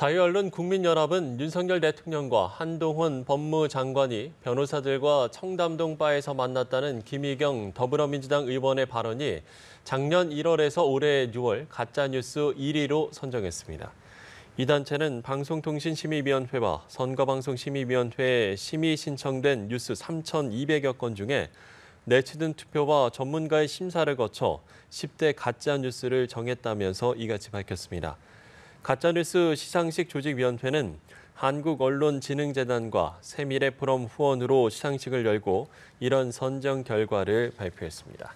자유언론 국민연합은 윤석열 대통령과 한동훈 법무장관이 변호사들과 청담동 바에서 만났다는 김희경 더불어민주당 의원의 발언이 작년 1월에서 올해 6월 가짜뉴스 1위로 선정했습니다. 이 단체는 방송통신심의위원회와 선거방송심의위원회에 심의 신청된 뉴스 3,200여 건 중에 내치든 투표와 전문가의 심사를 거쳐 10대 가짜뉴스를 정했다면서 이같이 밝혔습니다. 가짜뉴스 시상식 조직위원회는 한국언론진흥재단과 세미래 프롬 후원으로 시상식을 열고 이런 선정 결과를 발표했습니다.